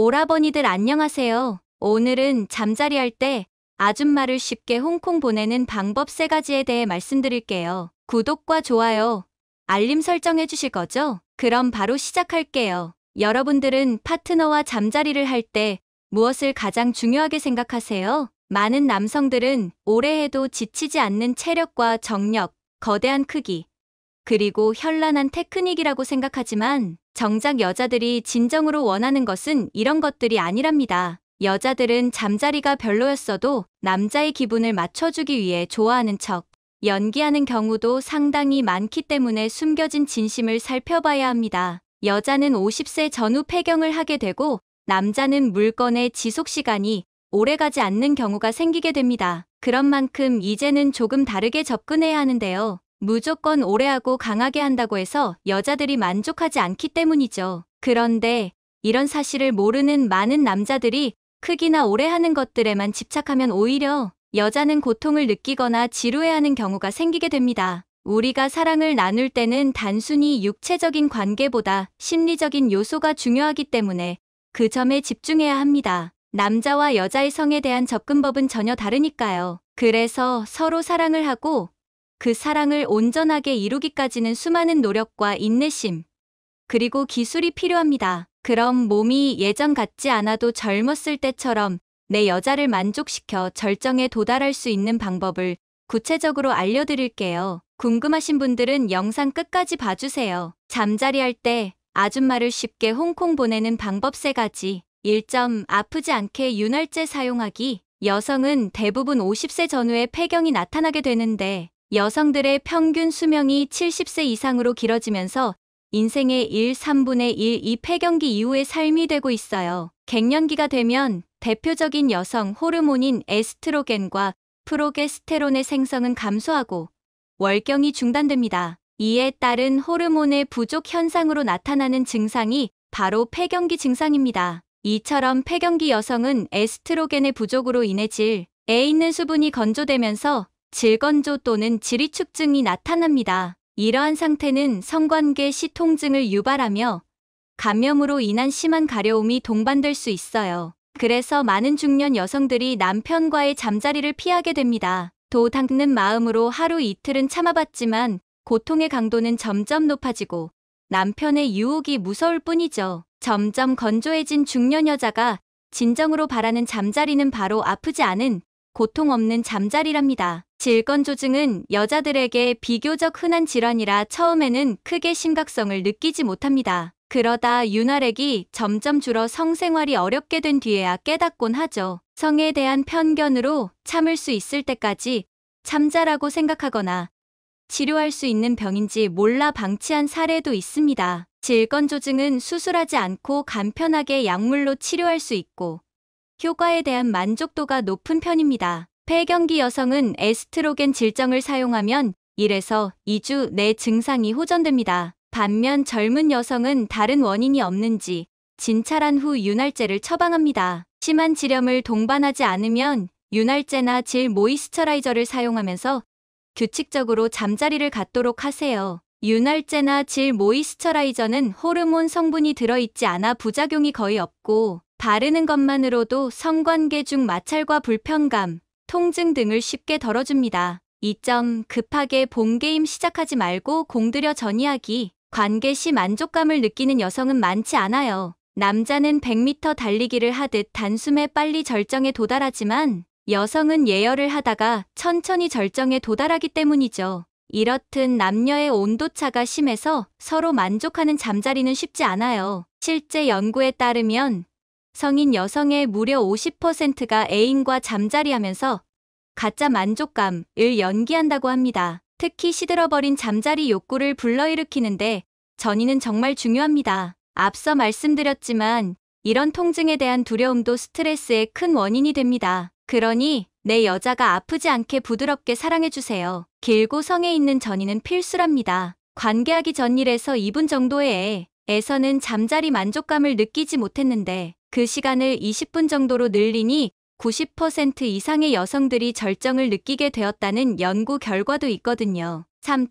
오라버니들 안녕하세요. 오늘은 잠자리 할 때 아줌마를 쉽게 홍콩 보내는 방법 세 가지에 대해 말씀드릴게요. 구독과 좋아요, 알림 설정해 주실 거죠? 그럼 바로 시작할게요. 여러분들은 파트너와 잠자리를 할 때 무엇을 가장 중요하게 생각하세요? 많은 남성들은 오래 해도 지치지 않는 체력과 정력, 거대한 크기, 그리고 현란한 테크닉이라고 생각하지만 정작 여자들이 진정으로 원하는 것은 이런 것들이 아니랍니다. 여자들은 잠자리가 별로였어도 남자의 기분을 맞춰주기 위해 좋아하는 척, 연기하는 경우도 상당히 많기 때문에 숨겨진 진심을 살펴봐야 합니다. 여자는 50세 전후 폐경을 하게 되고 남자는 물건의 지속시간이 오래가지 않는 경우가 생기게 됩니다. 그런 만큼 이제는 조금 다르게 접근해야 하는데요. 무조건 오래하고 강하게 한다고 해서 여자들이 만족하지 않기 때문이죠. 그런데 이런 사실을 모르는 많은 남자들이 크기나 오래하는 것들에만 집착하면 오히려 여자는 고통을 느끼거나 지루해하는 경우가 생기게 됩니다. 우리가 사랑을 나눌 때는 단순히 육체적인 관계보다 심리적인 요소가 중요하기 때문에 그 점에 집중해야 합니다. 남자와 여자의 성에 대한 접근법은 전혀 다르니까요. 그래서 서로 사랑을 하고 그 사랑을 온전하게 이루기까지는 수많은 노력과 인내심, 그리고 기술이 필요합니다. 그럼 몸이 예전 같지 않아도 젊었을 때처럼 내 여자를 만족시켜 절정에 도달할 수 있는 방법을 구체적으로 알려드릴게요. 궁금하신 분들은 영상 끝까지 봐주세요. 잠자리 할 때 아줌마를 쉽게 홍콩 보내는 방법 세가지 1점 아프지 않게 윤활제 사용하기 여성은 대부분 50세 전후에 폐경이 나타나게 되는데 여성들의 평균 수명이 70세 이상으로 길어지면서 인생의 1, 3분의 1, 이 폐경기 이후의 삶이 되고 있어요. 갱년기가 되면 대표적인 여성 호르몬인 에스트로겐과 프로게스테론의 생성은 감소하고 월경이 중단됩니다. 이에 따른 호르몬의 부족 현상으로 나타나는 증상이 바로 폐경기 증상입니다. 이처럼 폐경기 여성은 에스트로겐의 부족으로 인해 질에 있는 수분이 건조되면서 질건조 또는 지리축증이 나타납니다. 이러한 상태는 성관계 시통증을 유발하며 감염으로 인한 심한 가려움이 동반될 수 있어요. 그래서 많은 중년 여성들이 남편과의 잠자리를 피하게 됩니다. 도 닦는 마음으로 하루 이틀은 참아봤지만 고통의 강도는 점점 높아지고 남편의 유혹이 무서울 뿐이죠. 점점 건조해진 중년 여자가 진정으로 바라는 잠자리는 바로 아프지 않은 고통 없는 잠자리랍니다. 질건조증은 여자들에게 비교적 흔한 질환이라 처음에는 크게 심각성을 느끼지 못합니다. 그러다 윤활액이 점점 줄어 성생활이 어렵게 된 뒤에야 깨닫곤 하죠. 성에 대한 편견으로 참을 수 있을 때까지 참자라고 생각하거나 치료할 수 있는 병인지 몰라 방치한 사례도 있습니다. 질건조증은 수술하지 않고 간편하게 약물로 치료할 수 있고 효과에 대한 만족도가 높은 편입니다. 폐경기 여성은 에스트로겐 질정을 사용하면 1에서 2주 내 증상이 호전됩니다. 반면 젊은 여성은 다른 원인이 없는지 진찰한 후 윤활제를 처방합니다. 심한 지렴을 동반하지 않으면 윤활제나 질 모이스처라이저를 사용하면서 규칙적으로 잠자리를 갖도록 하세요. 윤활제나 질 모이스처라이저는 호르몬 성분이 들어있지 않아 부작용이 거의 없고 바르는 것만으로도 성관계 중 마찰과 불편감, 통증 등을 쉽게 덜어줍니다. 2점 급하게 본 게임 시작하지 말고 공들여 전이하기. 관계 시 만족감을 느끼는 여성은 많지 않아요. 남자는 100m 달리기를 하듯 단숨에 빨리 절정에 도달하지만 여성은 예열을 하다가 천천히 절정에 도달하기 때문이죠. 이렇듯 남녀의 온도차가 심해서 서로 만족하는 잠자리는 쉽지 않아요. 실제 연구에 따르면 성인 여성의 무려 50%가 애인과 잠자리하면서 가짜 만족감을 연기한다고 합니다. 특히 시들어버린 잠자리 욕구를 불러일으키는데 전이는 정말 중요합니다. 앞서 말씀드렸지만 이런 통증에 대한 두려움도 스트레스의 큰 원인이 됩니다. 그러니 내 여자가 아프지 않게 부드럽게 사랑해주세요. 길고 성에 있는 전이는 필수랍니다. 관계하기 전 일에서 2분 정도의 에서는 잠자리 만족감을 느끼지 못했는데 그 시간을 20분 정도로 늘리니 90% 이상의 여성들이 절정을 느끼게 되었다는 연구 결과도 있거든요. 3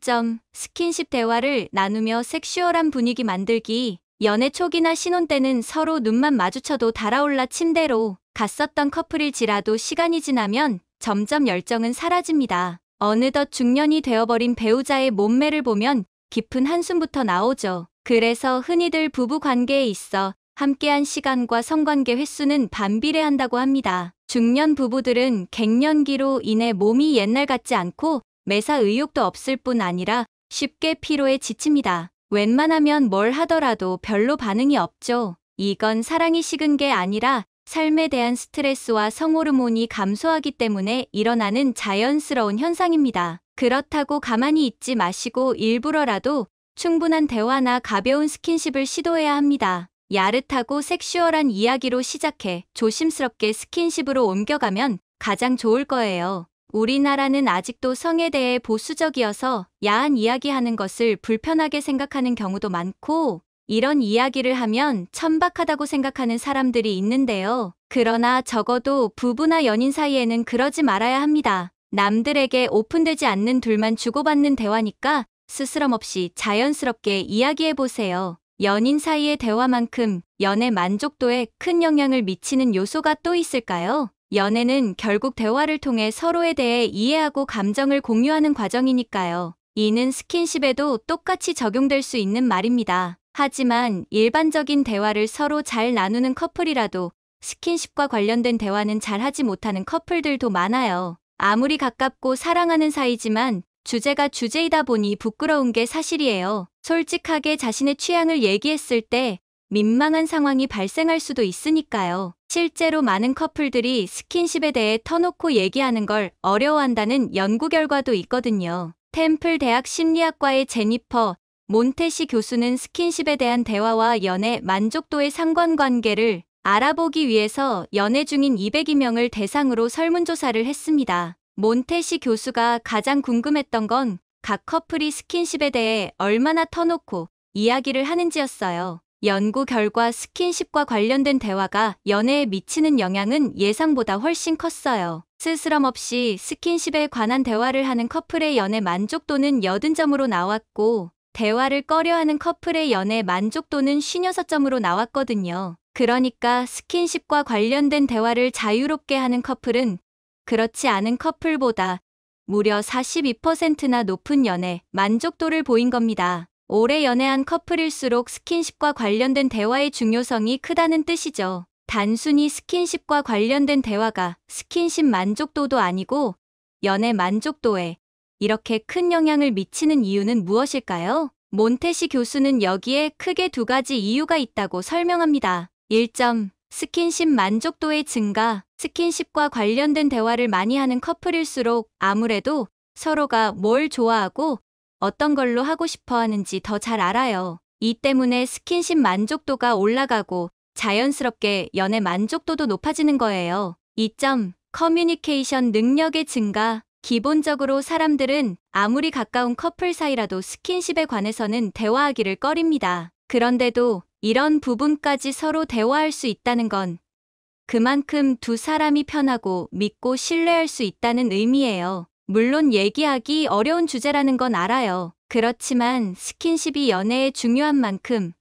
스킨십 대화를 나누며 섹슈얼한 분위기 만들기 연애 초기나 신혼 때는 서로 눈만 마주쳐도 달아올라 침대로 갔었던 커플일지라도 시간이 지나면 점점 열정은 사라집니다. 어느덧 중년이 되어버린 배우자의 몸매를 보면 깊은 한숨부터 나오죠. 그래서 흔히들 부부 관계에 있어 함께한 시간과 성관계 횟수는 반비례한다고 합니다. 중년 부부들은 갱년기로 인해 몸이 옛날 같지 않고 매사 의욕도 없을 뿐 아니라 쉽게 피로에 지칩니다. 웬만하면 뭘 하더라도 별로 반응이 없죠. 이건 사랑이 식은 게 아니라 삶에 대한 스트레스와 성호르몬이 감소하기 때문에 일어나는 자연스러운 현상입니다. 그렇다고 가만히 있지 마시고 일부러라도 충분한 대화나 가벼운 스킨십을 시도해야 합니다. 야릇하고 섹슈얼한 이야기로 시작해 조심스럽게 스킨십으로 옮겨가면 가장 좋을 거예요. 우리나라는 아직도 성에 대해 보수적이어서 야한 이야기하는 것을 불편하게 생각하는 경우도 많고 이런 이야기를 하면 천박하다고 생각하는 사람들이 있는데요. 그러나 적어도 부부나 연인 사이에는 그러지 말아야 합니다. 남들에게 오픈되지 않는 둘만 주고받는 대화니까 스스럼 없이 자연스럽게 이야기해보세요. 연인 사이의 대화만큼 연애 만족도에 큰 영향을 미치는 요소가 또 있을까요? 연애는 결국 대화를 통해 서로에 대해 이해하고 감정을 공유하는 과정이니까요. 이는 스킨십에도 똑같이 적용될 수 있는 말입니다. 하지만 일반적인 대화를 서로 잘 나누는 커플이라도 스킨십과 관련된 대화는 잘 하지 못하는 커플들도 많아요. 아무리 가깝고 사랑하는 사이지만 주제가 주제이다 보니 부끄러운 게 사실이에요. 솔직하게 자신의 취향을 얘기했을 때 민망한 상황이 발생할 수도 있으니까요. 실제로 많은 커플들이 스킨십에 대해 터놓고 얘기하는 걸 어려워한다는 연구 결과도 있거든요. 템플 대학 심리학과의 제니퍼 몬테시 교수는 스킨십에 대한 대화와 연애 만족도의 상관관계를 알아보기 위해서 연애 중인 200여명을 대상으로 설문조사를 했습니다. 몬테시 교수가 가장 궁금했던 건 각 커플이 스킨십에 대해 얼마나 터놓고 이야기를 하는지였어요. 연구 결과 스킨십과 관련된 대화가 연애에 미치는 영향은 예상보다 훨씬 컸어요. 스스럼 없이 스킨십에 관한 대화를 하는 커플의 연애 만족도는 80점으로 나왔고, 대화를 꺼려하는 커플의 연애 만족도는 56점으로 나왔거든요. 그러니까 스킨십과 관련된 대화를 자유롭게 하는 커플은 그렇지 않은 커플보다 무려 42%나 높은 연애 만족도를 보인 겁니다. 오래 연애한 커플일수록 스킨십과 관련된 대화의 중요성이 크다는 뜻이죠. 단순히 스킨십과 관련된 대화가 스킨십 만족도도 아니고 연애 만족도에 이렇게 큰 영향을 미치는 이유는 무엇일까요? 몬테시 교수는 여기에 크게 두 가지 이유가 있다고 설명합니다. 1 스킨십 만족도의 증가, 스킨십과 관련된 대화를 많이 하는 커플일수록 아무래도 서로가 뭘 좋아하고 어떤 걸로 하고 싶어 하는지 더 잘 알아요. 이 때문에 스킨십 만족도가 올라가고 자연스럽게 연애 만족도도 높아지는 거예요. 2점. 커뮤니케이션 능력의 증가. 기본적으로 사람들은 아무리 가까운 커플 사이라도 스킨십에 관해서는 대화하기를 꺼립니다. 그런데도 이런 부분까지 서로 대화할 수 있다는 건 그만큼 두 사람이 편하고 믿고 신뢰할 수 있다는 의미예요. 물론 얘기하기 어려운 주제라는 건 알아요. 그렇지만 스킨십이 연애에 중요한 만큼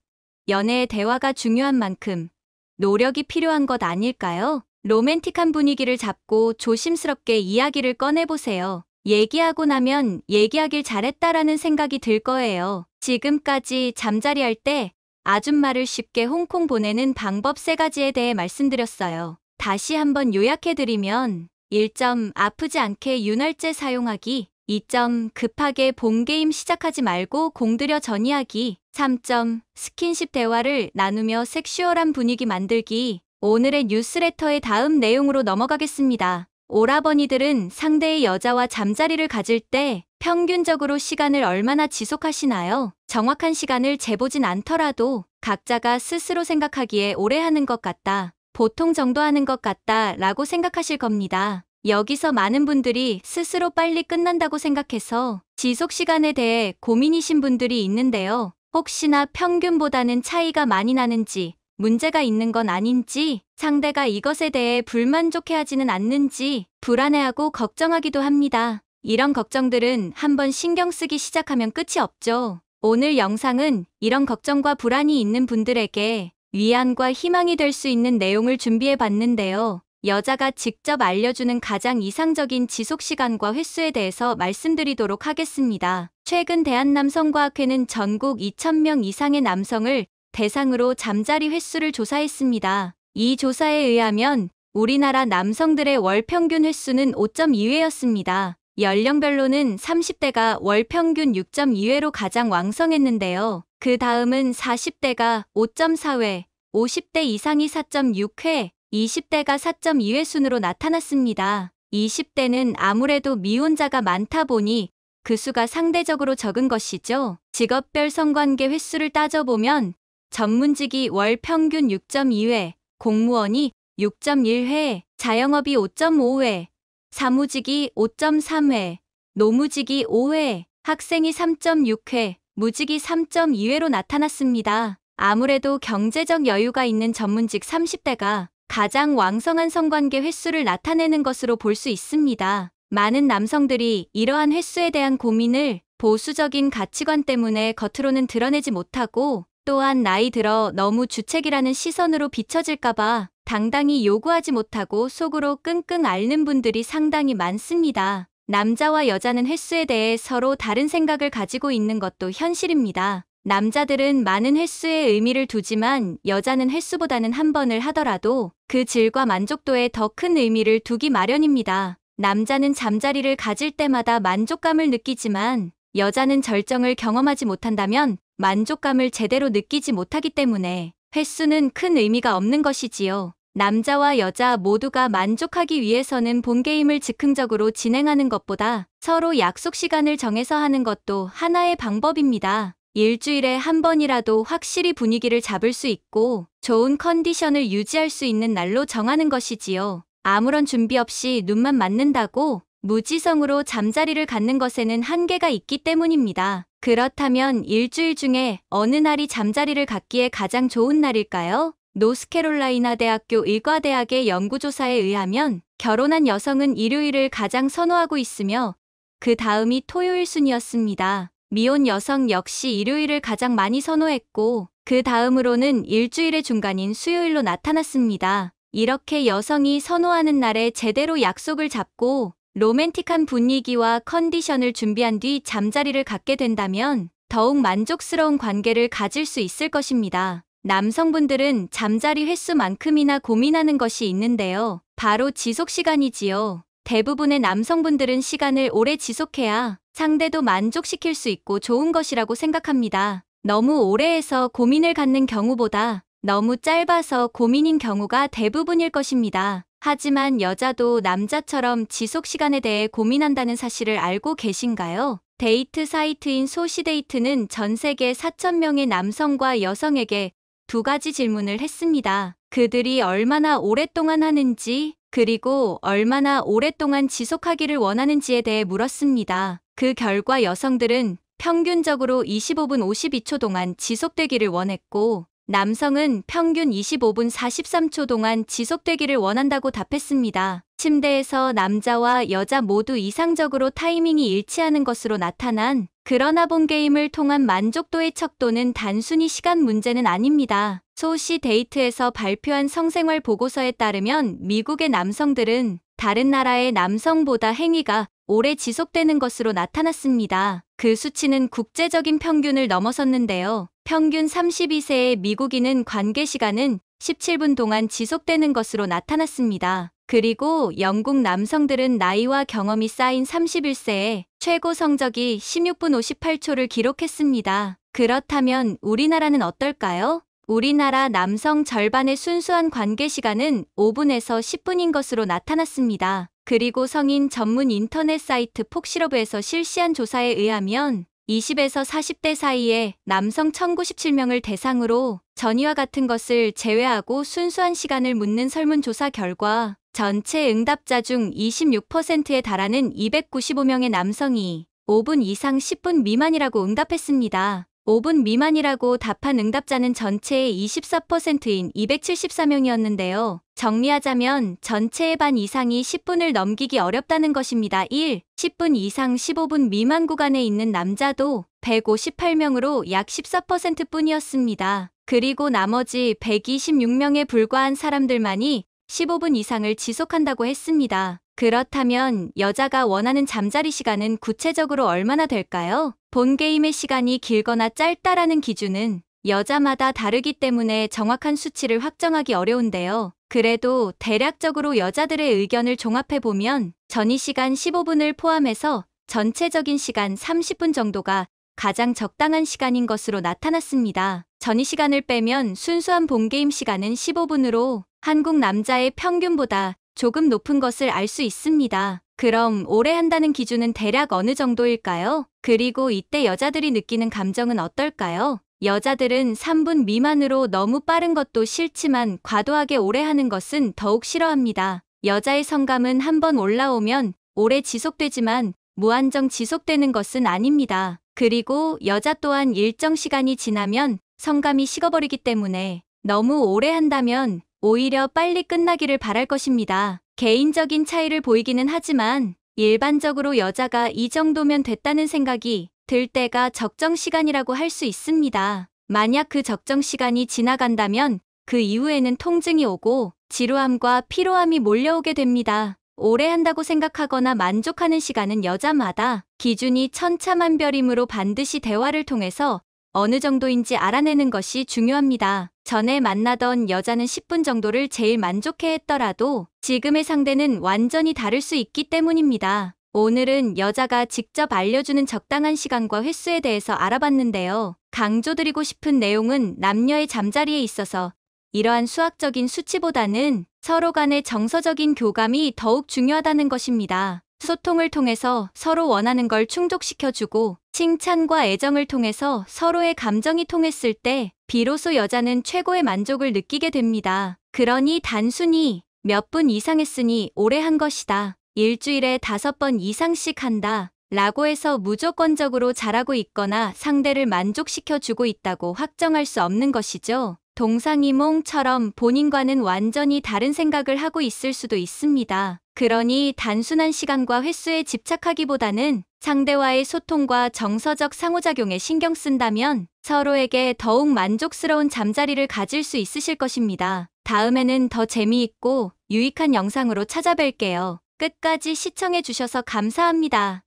연애의 대화가 중요한 만큼 노력이 필요한 것 아닐까요? 로맨틱한 분위기를 잡고 조심스럽게 이야기를 꺼내보세요. 얘기하고 나면 얘기하길 잘했다라는 생각이 들 거예요. 지금까지 잠자리 할때 아줌마를 쉽게 홍콩 보내는 방법 세 가지에 대해 말씀드렸어요. 다시 한번 요약해드리면 1점 아프지 않게 윤활제 사용하기 2점 급하게 본게임 시작하지 말고 공들여 전이하기 3점 스킨십 대화를 나누며 섹슈얼한 분위기 만들기 오늘의 뉴스레터의 다음 내용으로 넘어가겠습니다. 오라버니들은 상대의 여자와 잠자리를 가질 때 평균적으로 시간을 얼마나 지속하시나요? 정확한 시간을 재보진 않더라도 각자가 스스로 생각하기에 오래 하는 것 같다. 보통 정도 하는 것 같다 라고 생각하실 겁니다. 여기서 많은 분들이 스스로 빨리 끝난다고 생각해서 지속 시간에 대해 고민이신 분들이 있는데요. 혹시나 평균보다는 차이가 많이 나는지 문제가 있는 건 아닌지 상대가 이것에 대해 불만족해하지는 않는지 불안해하고 걱정하기도 합니다. 이런 걱정들은 한번 신경 쓰기 시작하면 끝이 없죠. 오늘 영상은 이런 걱정과 불안이 있는 분들에게 위안과 희망이 될 수 있는 내용을 준비해 봤는데요. 여자가 직접 알려주는 가장 이상적인 지속시간과 횟수에 대해서 말씀드리도록 하겠습니다. 최근 대한남성과학회는 전국 2,000명 이상의 남성을 대상으로 잠자리 횟수를 조사했습니다. 이 조사에 의하면 우리나라 남성들의 월 평균 횟수는 5.2회였습니다. 연령별로는 30대가 월 평균 6.2회로 가장 왕성했는데요. 그 다음은 40대가 5.4회, 50대 이상이 4.6회, 20대가 4.2회 순으로 나타났습니다. 20대는 아무래도 미혼자가 많다 보니 그 수가 상대적으로 적은 것이죠. 직업별 성관계 횟수를 따져보면 전문직이 월 평균 6.2회, 공무원이 6.1회, 자영업이 5.5회, 사무직이 5.3회, 노무직이 5회, 학생이 3.6회, 무직이 3.2회로 나타났습니다. 아무래도 경제적 여유가 있는 전문직 30대가 가장 왕성한 성관계 횟수를 나타내는 것으로 볼 수 있습니다. 많은 남성들이 이러한 횟수에 대한 고민을 보수적인 가치관 때문에 겉으로는 드러내지 못하고 또한 나이 들어 너무 주책이라는 시선으로 비춰질까봐 당당히 요구하지 못하고 속으로 끙끙 앓는 분들이 상당히 많습니다. 남자와 여자는 횟수에 대해 서로 다른 생각을 가지고 있는 것도 현실입니다. 남자들은 많은 횟수에 의미를 두지만 여자는 횟수보다는 한 번을 하더라도 그 질과 만족도에 더 큰 의미를 두기 마련입니다. 남자는 잠자리를 가질 때마다 만족감을 느끼지만 여자는 절정을 경험하지 못한다면 만족감을 제대로 느끼지 못하기 때문에 횟수는 큰 의미가 없는 것이지요. 남자와 여자 모두가 만족하기 위해서는 본게임을 즉흥적으로 진행하는 것보다 서로 약속 시간을 정해서 하는 것도 하나의 방법입니다. 일주일에 한 번이라도 확실히 분위기를 잡을 수 있고 좋은 컨디션을 유지할 수 있는 날로 정하는 것이지요. 아무런 준비 없이 눈만 맞는다고 무지성으로 잠자리를 갖는 것에는 한계가 있기 때문입니다. 그렇다면 일주일 중에 어느 날이 잠자리를 갖기에 가장 좋은 날일까요? 노스캐롤라이나 대학교 의과대학의 연구조사에 의하면 결혼한 여성은 일요일을 가장 선호하고 있으며 그 다음이 토요일 순이었습니다. 미혼 여성 역시 일요일을 가장 많이 선호했고 그 다음으로는 일주일의 중간인 수요일로 나타났습니다. 이렇게 여성이 선호하는 날에 제대로 약속을 잡고 로맨틱한 분위기와 컨디션을 준비한 뒤 잠자리를 갖게 된다면 더욱 만족스러운 관계를 가질 수 있을 것입니다. 남성분들은 잠자리 횟수만큼이나 고민하는 것이 있는데요. 바로 지속시간이지요. 대부분의 남성분들은 시간을 오래 지속해야 상대도 만족시킬 수 있고 좋은 것이라고 생각합니다. 너무 오래 해서 고민을 갖는 경우보다 너무 짧아서 고민인 경우가 대부분일 것입니다. 하지만 여자도 남자처럼 지속 시간에 대해 고민한다는 사실을 알고 계신가요? 데이트 사이트인 소시데이트는 전 세계 4,000명의 남성과 여성에게 두 가지 질문을 했습니다. 그들이 얼마나 오랫동안 하는지, 그리고 얼마나 오랫동안 지속하기를 원하는지에 대해 물었습니다. 그 결과 여성들은 평균적으로 25분 52초 동안 지속되기를 원했고, 남성은 평균 25분 43초 동안 지속되기를 원한다고 답했습니다. 침대에서 남자와 여자 모두 이상적으로 타이밍이 일치하는 것으로 나타난 그러나 본 게임을 통한 만족도의 척도는 단순히 시간 문제는 아닙니다. 소시 데이트에서 발표한 성생활 보고서에 따르면 미국의 남성들은 다른 나라의 남성보다 행위가 오래 지속되는 것으로 나타났습니다. 그 수치는 국제적인 평균을 넘어섰는데요. 평균 32세의 미국인은 관계 시간은 17분 동안 지속되는 것으로 나타났습니다. 그리고 영국 남성들은 나이와 경험이 쌓인 31세에 최고 성적이 16분 58초를 기록했습니다. 그렇다면 우리나라는 어떨까요? 우리나라 남성 절반의 순수한 관계 시간은 5분에서 10분인 것으로 나타났습니다. 그리고 성인 전문 인터넷 사이트 폭시러브에서 실시한 조사에 의하면 20에서 40대 사이의 남성 1097명을 대상으로 전이와 같은 것을 제외하고 순수한 시간을 묻는 설문조사 결과 전체 응답자 중 26%에 달하는 295명의 남성이 5분 이상 10분 미만이라고 응답했습니다. 5분 미만이라고 답한 응답자는 전체의 24%인 274명이었는데요. 정리하자면 전체의 반 이상이 10분을 넘기기 어렵다는 것입니다. 1. 10분 이상 15분 미만 구간에 있는 남자도 158명으로 약 14%뿐이었습니다. 그리고 나머지 126명에 불과한 사람들만이 15분 이상을 지속한다고 했습니다. 그렇다면 여자가 원하는 잠자리 시간은 구체적으로 얼마나 될까요? 본 게임의 시간이 길거나 짧다라는 기준은 여자마다 다르기 때문에 정확한 수치를 확정하기 어려운데요. 그래도 대략적으로 여자들의 의견을 종합해보면 전이 시간 15분을 포함해서 전체적인 시간 30분 정도가 가장 적당한 시간인 것으로 나타났습니다. 전이 시간을 빼면 순수한 본게임 시간은 15분으로 한국 남자의 평균보다 조금 높은 것을 알 수 있습니다. 그럼 오래 한다는 기준은 대략 어느 정도일까요? 그리고 이때 여자들이 느끼는 감정은 어떨까요? 여자들은 3분 미만으로 너무 빠른 것도 싫지만 과도하게 오래 하는 것은 더욱 싫어합니다. 여자의 성감은 한번 올라오면 오래 지속되지만 무한정 지속되는 것은 아닙니다. 그리고 여자 또한 일정 시간이 지나면 성감이 식어버리기 때문에 너무 오래 한다면 오히려 빨리 끝나기를 바랄 것입니다. 개인적인 차이를 보이기는 하지만 일반적으로 여자가 이 정도면 됐다는 생각이 들 때가 적정 시간이라고 할 수 있습니다. 만약 그 적정 시간이 지나간다면 그 이후에는 통증이 오고 지루함과 피로함이 몰려오게 됩니다. 오래 한다고 생각하거나 만족하는 시간은 여자마다 기준이 천차만별이므로 반드시 대화를 통해서 어느 정도인지 알아내는 것이 중요합니다. 전에 만나던 여자는 10분 정도를 제일 만족해 했더라도 지금의 상대는 완전히 다를 수 있기 때문입니다. 오늘은 여자가 직접 알려주는 적당한 시간과 횟수에 대해서 알아봤는데요. 강조드리고 싶은 내용은 남녀의 잠자리에 있어서 이러한 수학적인 수치보다는 서로 간의 정서적인 교감이 더욱 중요하다는 것입니다. 소통을 통해서 서로 원하는 걸 충족시켜주고 칭찬과 애정을 통해서 서로의 감정이 통했을 때 비로소 여자는 최고의 만족을 느끼게 됩니다. 그러니 단순히 몇 분 이상 했으니 오래 한 것이다. 일주일에 다섯 번 이상씩 한다. 라고 해서 무조건적으로 잘하고 있거나 상대를 만족시켜주고 있다고 확정할 수 없는 것이죠. 동상이몽처럼 본인과는 완전히 다른 생각을 하고 있을 수도 있습니다. 그러니 단순한 시간과 횟수에 집착하기보다는 상대와의 소통과 정서적 상호작용에 신경 쓴다면 서로에게 더욱 만족스러운 잠자리를 가질 수 있으실 것입니다. 다음에는 더 재미있고 유익한 영상으로 찾아뵐게요. 끝까지 시청해주셔서 감사합니다.